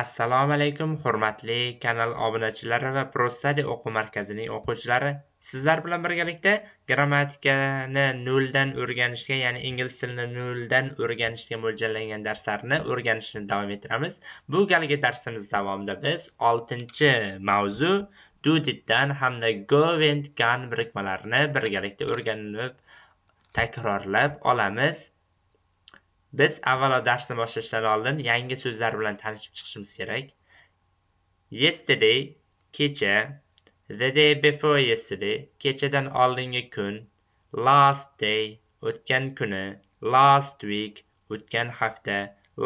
assalomu alaykum hurmatli kanal obunachilari va prostadi o'quv markazining o'quvchilari sizlar bilan birgalikda grammatikani noldan o'rganishga ya'ni ingliz tilini noldan o'rganishga mo'ljallangan darslarni o'rganishni davom ettiramiz bu galgi darsimiz davomida biz oltinchi mavzu do diddan hamda go and gan birikmalarini birgalikda o'rganib takrorlab olamiz biz avvalo darsni boshlashdan oldin yangi so'zlar bilan tanishib chiqishimiz kerak yesterday kecha the day before yesterday kechadan oldingi kun last day o'tgan kuni last week o'tgan hafta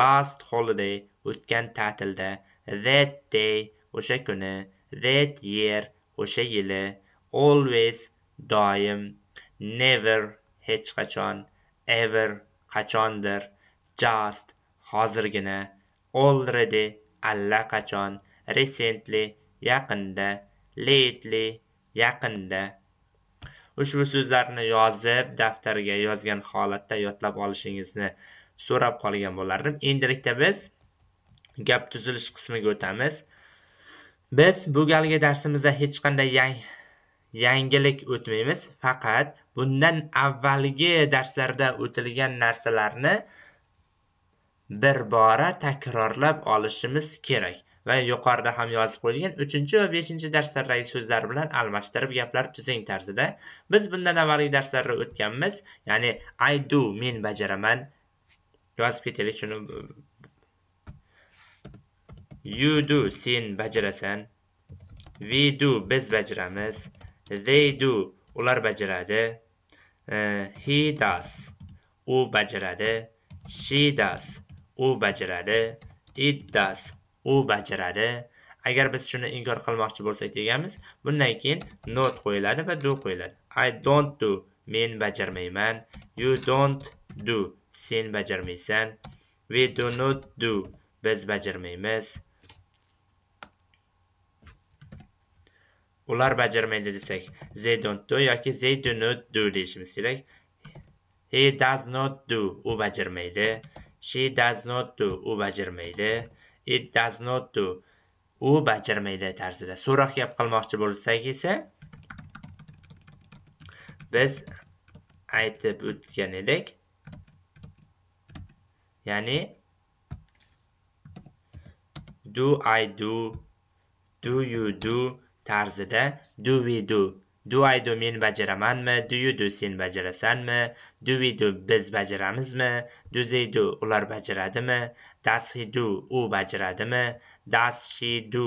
last holiday o'tgan ta'tilda that day o'sha kuni that year o'sha yili always doim never hech qachon ever qachondir just hozirgina already allaqachon recently yaqinda lately yaqinda ushbu so'zlarni yozib daftarga yozgan holatda yodlab olishingizni so'rab qolgan bo'lardim endilikda biz gap tuzilish qismiga o'tamiz biz bu galgi darsimizda hech qanday yang yangilik o'tmaymiz faqat bundan avvalgi darslarda o'tilgan narsalarni bir bora takrorlab olishimiz kerak va yuqorida ham yozib qo'yilgan uchinchi va beshinchi darslardagi so'zlar bilan almashtirib gaplar tuzing tarzida biz bundan avvalgi darslarda o'tganmiz ya'ni i do men bajaraman yozib ketaylik shuni you do sen bajarasan we do biz bajaramiz they do ular bajaradi eh, he does u bajaradi she does u bajaradi it does u bajaradi agar biz shuni inkor qilmoqchi bo'lsak deganmiz bundan keyin not qo'yiladi va do qo'yiladi i don't do men bajarmayman you don't do sen bajarmaysan we do not do biz bajarmaymiz ular bajarmaydi desak they don't do yoki they do not do deyishimiz kerak he does not do u bajarmaydi she does not do u bajarmaydi it does not do u bajarmaydi tarzida so'roq gap qilmoqchi bo'lsak esa biz aytib o'tgan edik ya'ni do i do do you do tarzida do we do Do I do men bajaramanmi do sen bajarasanmi do biz bajaramizmi do ular bajaradimi do u bajaradimi do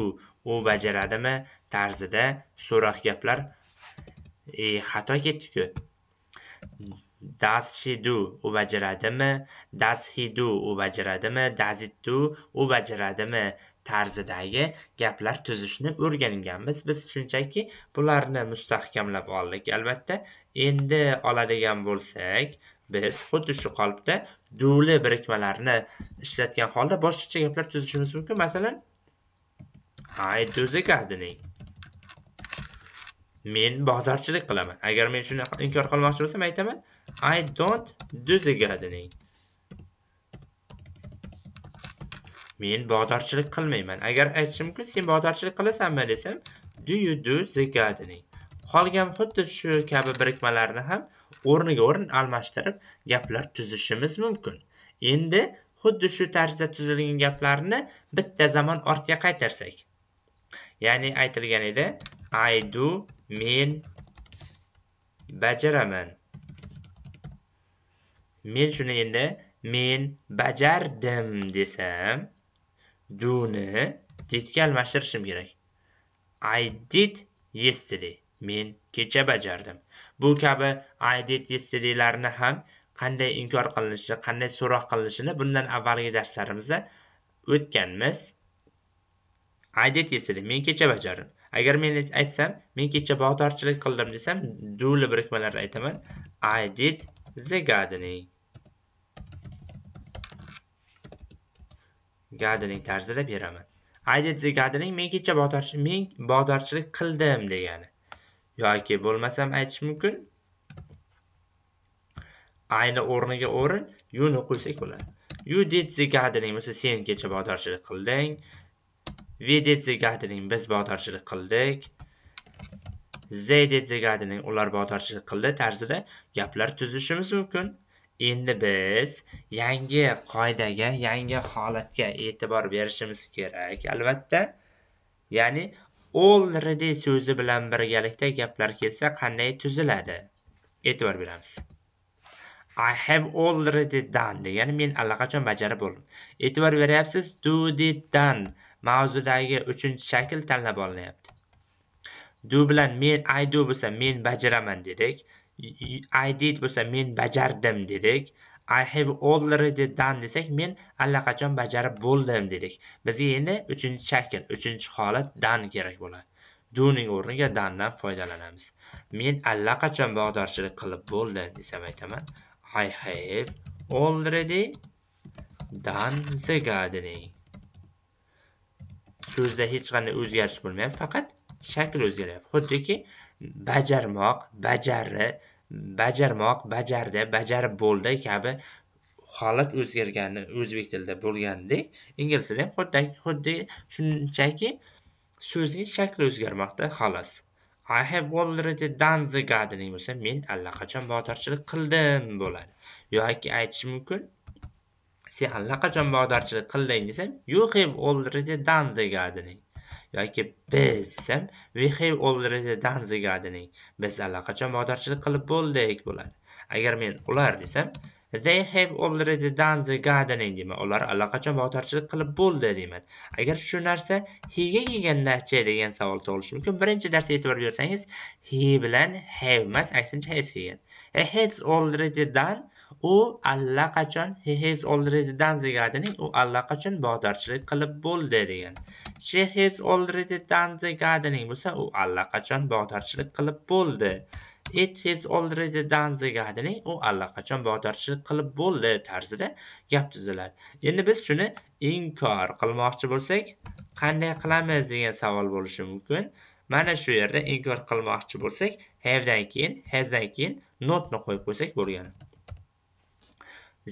u bajaradimi tarzida so'roq gaplar e, xato ketdiku do u bajaradimi do u bajaradimi do u bajaradimi tarzidagi gaplar tuzishni o'rganganmiz biz shunchaki bularni mustahkamlab oldik albatta endi oladigan bo'lsak biz xuddi shu qolipda duli birikmalarni ishlatgan holda boshqacha gaplar tuzishimiz mumkin masalan hay do'zi gardening men bog'dorchilik qilaman agar men shuni inkor qilmoqchi bo'lsam aytaman i don't do the gardening men bog'dorchilik qilmayman agar aytishim mumkin sen bog'dorchilik qilasanmi desam do you do the gardening qolgan xuddi shu kabi birikmalarni ham o'rniga o'rin almashtirib gaplar tuzishimiz mumkin endi xuddi shu tarzda tuzilgan gaplarni bitta zamon ortga qaytarsak ya'ni aytilgan edi i do men bajaraman men shuni endi men bajardim desam do'ni didga almashtirishim kerak i did yesterday men kecha bajardim bu kabi i did yesterdaylarni ham qanday inkor qilinishi qanday so'roq qilinishini bundan avvalgi darslarimizda o'tganmiz i did yesterday men kecha bajardim agar men aytsam men kecha bog'dorchilik qildim desam do'li birikmalarni aytaman i did the gardening gardening tarzida beraman i did the gardening men kecha men bog'dorchilik qildim degani yoki bo'lmasam aytish mumkin ayni o'rniga o'rin yuni qo'ysak bo'ladi you did the gardening bo'lsa sen kecha bog'dorchilik qilding we did the gardening biz bog'dorchilik qildik they did the gardening ular bog'dorchilik qildi tarzida gaplar tuzishimiz mumkin endi biz yangi qoidaga yangi holatga e'tibor berishimiz kerak albatta ya'ni already so'zi bilan birgalikda gaplar kelsa qanday tuziladi e'tibor beramiz I have already done degani men allaqachon bajarib bo'ldim e'tibor beryapsiz do did done mavzudagi uchinchi shakl tanlab olinyapti do bilan men I do bo'lsa men bajaraman dedik i did bo'lsa men bajardim dedik i have already done desak men allaqachon bajarib bo'ldim dedik bizga endi uchinchi shakl uchinchi holat dan kerak bo'ladi doning o'rniga dandan foydalanamiz men allaqachon bog'dorchilik qilib bo'ldim desam aytaman i have already done the gardening so'zda hech qanday o'zgarish bo'lmayapti faqat shakl o'zgaryapti xuddiki bajarmoq bajari bajarmoq bajardi bajarib bo'ldi kabi holat o'zgargani o'zbek tilida bo'lgandek ingliz tilida ham xuddi xuddi shunchaki so'zning shakli o'zgarmoqda xolos i have already done the gardening bo'lsa men allaqachon bog'dorchilik qildim bo'ladi yoki aytish mumkin sen allaqachon bog'dorchilik qilding desam you have already done the gardening yoki biz desam we have already done gardening. biz allaqachon bog'dorchilik qilib bo'ldik bo'ladi agar men ular desam they have already done the gardening deyman ular allaqachon bog'dorchilik qilib bo'ldi deyman agar shu narsa hega kelgandachi degan savol tug'ilishi mumkin birinchi darsga e'tibor bersangiz he bilan have emas aksincha has kelgan has already done u allaqachon he has already done degadining u allaqachon bog'dorchilik qilib bo'ldi degan she has already done degadining bo'lsa u allaqachon bog'dorchilik qilib bo'ldi it has already done degadining u allaqachon bog'dorchilik qilib bo'ldi tarzida gap tuziladi endi biz shuni inkor qilmoqchi bo'lsak qanday qilamiz degan savol bo'lishi mumkin mana shu yerda inkor qilmoqchi bo'lsak have dan keyin has keyin notni qo'yib qo'ysak bo'lgani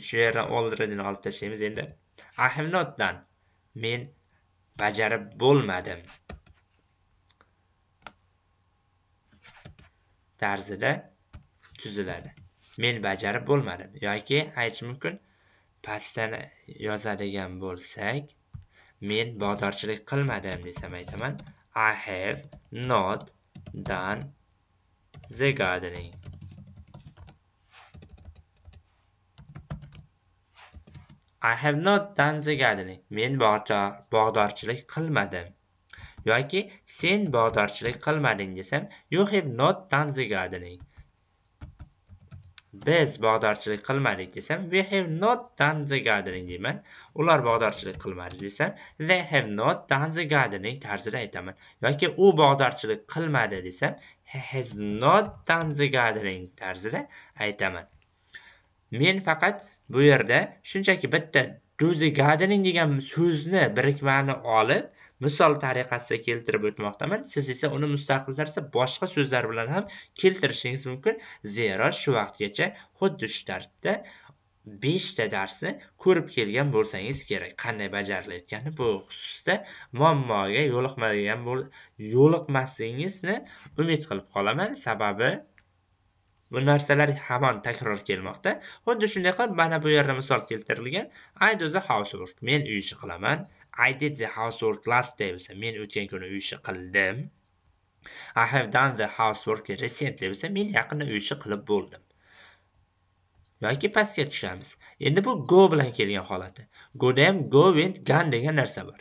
shu yerdan oldiradini olib tashlaymiz endi i have not done men bajarib bo'lmadim tarzida tuziladi men bajarib bo'lmadim yoki aytish mumkin pastdan yozadigan bo'lsak men bog'dorchilik qilmadim desam aytaman i have not done the gardening I have not done the gardening. Men bog'dorchilik qilmadim. Yoki sen bog'dorchilik qilmading desam, you have not done the gardening. Biz bog'dorchilik qilmadik desam, we have not done the gardening deyman. Ular bog'dorchilik qilmadi desam, they have not done the gardening tarzida aytaman. Yoki u bog'dorchilik qilmadi desam, he has not done the gardening tarzida aytaman. Men faqat bu yerda shunchaki bitta duzi gardening degan so'zni birikmani olib misol tariqasida keltirib o'tmoqdaman siz esa uni mustaqil tarzda boshqa so'zlar bilan ham keltirishingiz mumkin zero shu vaqtgacha xuddi shu tartibda beshta darsni ko'rib kelgan bo'lsangiz kerak qanday bajarilayotgani bu xususda muammoga yo'liqmagan yo'liqmasligingizni umid qilib qolaman sababi bu narsalar hamon takror kelmoqda xuddi shunday qilib mana bu yerda misol keltirilgan i do the housework men uy ishi qilaman i did the housework last day bo'lsa men o'tgan kuni uy ishi qildim i have done the housework recently bo'lsa men yaqinda uy ishi qilib bo'ldim yoki pastga tushamiz endi bu go bilan kelgan holati goda ham go went gone degan narsa bor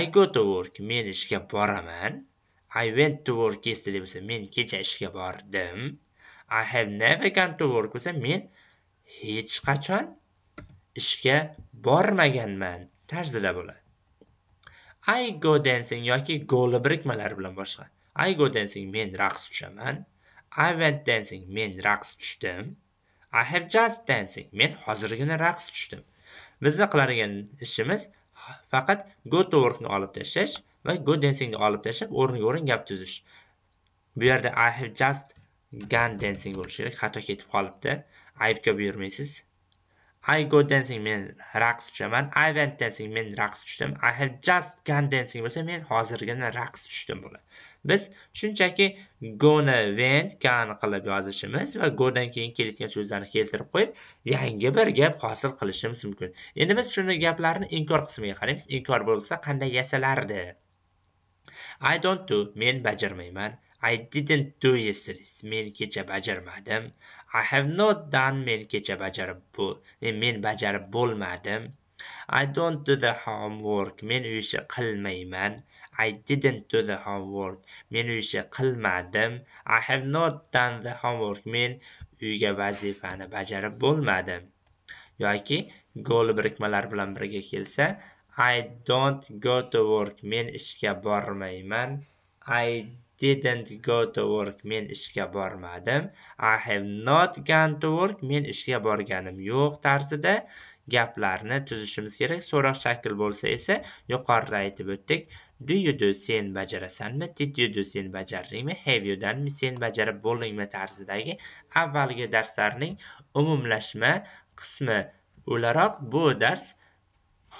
i go to work men ishga boraman i went to work yesterday bo'lsa men kecha ishga bordim I have never gone to work bo'lsa men hech qachon ishga bormaganman tarzida bo'ladi I go dancing yoki goli birikmalari bilan boshqa I go dancing men raqs tushaman I went dancing men raqs tushdim I have just dancing men hozirgina raqs tushdim bizni qiladigan ishimiz faqat go to workni olib tashlash va go dancingni olib tashlab o'rniga o'rin gap tuzish bu yerda I have just gun dancing bo'lishi kerak xato ketib qolibdi aybga buyurmaysiz i go dancing men raqs tushaman i went dancing men raqs tushdim i have just gun dancing bo'lsa men hozirgina raqs tushdim bo'ladi biz shunchaki goni went gani qilib yozishimiz va godan keyin keladigan so'zlarni keltirib qo'yib yangi bir gap hosil qilishimiz mumkin endi biz shuni gaplarni inkor qismiga qaraymiz inkor bo'lsa qanday yasalardi i don't do men bajarmayman I didn't do yesterday men kecha bajarmadim I have not done men kecha bajarib bu e, men bajarib bo'lmadim I don't do the homework men uy ishi qilmayman I didn't do the homework men uy ishi qilmadim I have not done the homework men uyga vazifani bajarib bo'lmadim yoki go'l birikmalar bilan birga kelsa I don't go to work men ishga bormayman I didn't go to work men ishga bormadim i have not gone to work men ishga borganim yo'q tarzida gaplarni tuzishimiz kerak so'roq shakl bo'lsa esa yuqorida aytib o'tdik do you do sen bajarasanmi did you do sen bajardingmi have you done sen bajarib bo'ldingmi tarzidagi avvalgi darslarning umumlashma qismi o'laroq bu dars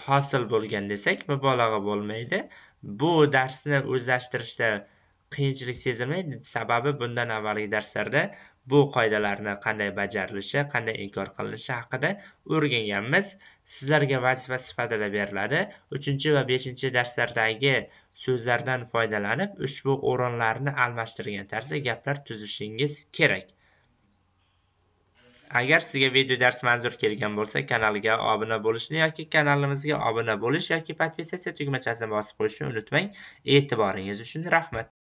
hosil bo'lgan desak mubolag'a bo'lmaydi bu darsni o'zlashtirishda qiyinchilik sezilmaydi sababi bundan avvalgi darslarda bu qoidalarni qanday bajarilishi qanday inkor qilinishi haqida o'rganganmiz sizlarga vazifa sifatida beriladi uchinchi va beshinchi darslardagi so'zlardan foydalanib ushbu o'rinlarni almashtirgan tarzda gaplar tuzishingiz kerak agar sizga video dars manzur kelgan bo'lsa kanalga obuna bo'lishni yoki kanalimizga obuna bo'lish yoki podpisatsiya tugmachasini bosib qo'yishni unutmang e'tiboringiz uchun rahmat